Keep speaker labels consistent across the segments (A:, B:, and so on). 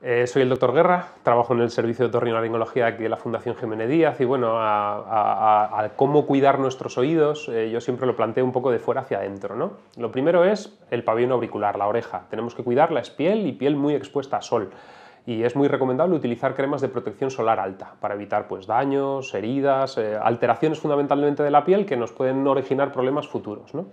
A: Eh, soy el doctor Guerra, trabajo en el servicio de otorrinolaringología aquí de la Fundación Jiménez Díaz y bueno, a, cómo cuidar nuestros oídos, eh, yo siempre lo planteo un poco de fuera hacia adentro, ¿no? Lo primero es el pabellón auricular, la oreja. Tenemos que cuidarla, es piel y piel muy expuesta a sol. Y es muy recomendable utilizar cremas de protección solar alta para evitar pues, daños, heridas, eh, alteraciones fundamentalmente de la piel que nos pueden originar problemas futuros. ¿no?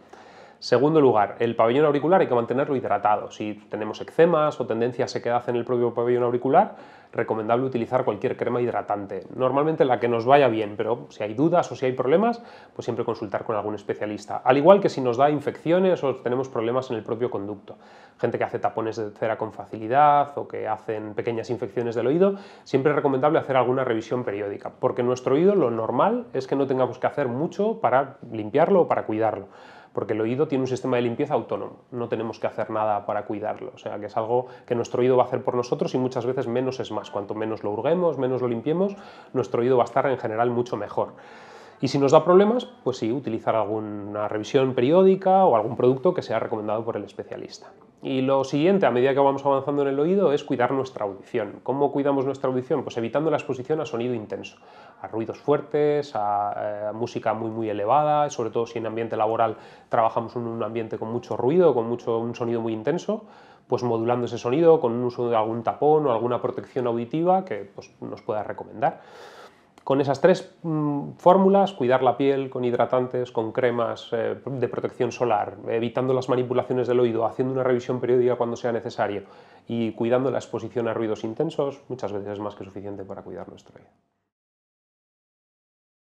A: Segundo lugar, el pabellón auricular hay que mantenerlo hidratado. Si tenemos eczemas o tendencia a sequedad en el propio pabellón auricular, recomendable utilizar cualquier crema hidratante. Normalmente la que nos vaya bien, pero si hay dudas o si hay problemas, pues siempre consultar con algún especialista. Al igual que si nos da infecciones o tenemos problemas en el propio conducto. Gente que hace tapones de cera con facilidad o que hacen pequeñas infecciones del oído, siempre es recomendable hacer alguna revisión periódica, porque en nuestro oído lo normal es que no tengamos que hacer mucho para limpiarlo o para cuidarlo porque el oído tiene un sistema de limpieza autónomo, no tenemos que hacer nada para cuidarlo, o sea que es algo que nuestro oído va a hacer por nosotros y muchas veces menos es más, cuanto menos lo hurguemos, menos lo limpiemos, nuestro oído va a estar en general mucho mejor. Y si nos da problemas, pues sí, utilizar alguna revisión periódica o algún producto que sea recomendado por el especialista. Y lo siguiente, a medida que vamos avanzando en el oído, es cuidar nuestra audición. ¿Cómo cuidamos nuestra audición? Pues evitando la exposición a sonido intenso, a ruidos fuertes, eh, a, música muy muy elevada, sobre todo si en ambiente laboral trabajamos en un ambiente con mucho ruido, con mucho, un sonido muy intenso pues modulando ese sonido con un uso de algún tapón o alguna protección auditiva que pues, nos pueda recomendar. Con esas tres mm, fórmulas, cuidar la piel con hidratantes, con cremas eh, de protección solar, evitando las manipulaciones del oído, haciendo una revisión periódica cuando sea necesario y cuidando la exposición a ruidos intensos, muchas veces es más que suficiente para cuidar nuestro oído.